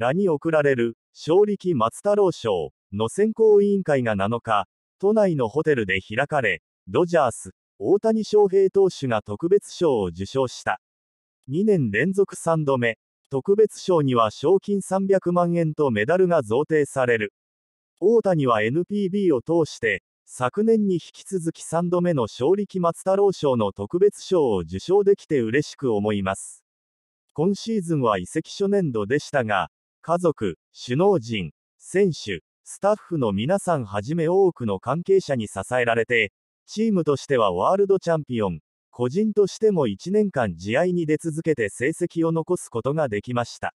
らに贈られる、正力松太郎賞の選考委員会が7日、都内のホテルで開かれ、ドジャース、大谷翔平投手が特別賞を受賞した。2年連続3度目、特別賞には賞金300万円とメダルが贈呈される。大谷は NPB を通して、昨年に引き続き3度目の勝力松太郎賞の特別賞を受賞できて嬉しく思います。今シーズンは移籍初年度でしたが、家族、首脳陣、選手、スタッフの皆さんはじめ多くの関係者に支えられて、チームとしてはワールドチャンピオン、個人としても1年間試合に出続けて成績を残すことができました。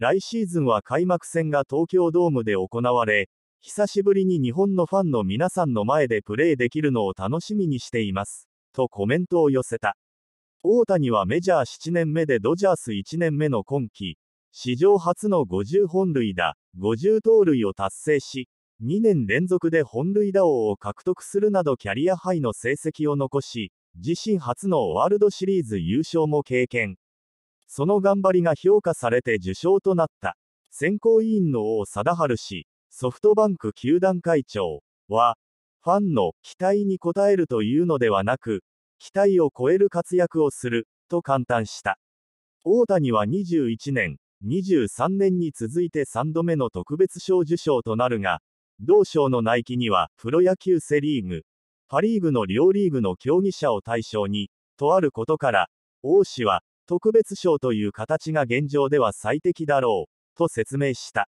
来シーズンは開幕戦が東京ドームで行われ、久しぶりに日本のファンの皆さんの前でプレーできるのを楽しみにしています。とコメントを寄せた。大谷はメジャー7年目でドジャース1年目の今季、史上初の50本塁打、50盗塁を達成し、2年連続で本塁打王を獲得するなどキャリアハイの成績を残し、自身初のワールドシリーズ優勝も経験。その頑張りが評価されて受賞となった。選考委員の王貞治氏、ソフトバンク球団会長は、ファンの期待に応えるというのではなく、期待を超える活躍をする、と感嘆した。大谷は21年、23年に続いて3度目の特別賞受賞となるが、同賞の内規には、プロ野球セリーグ、パリーグの両リーグの競技者を対象に、とあることから、王氏は、特別賞という形が現状では最適だろう、と説明した。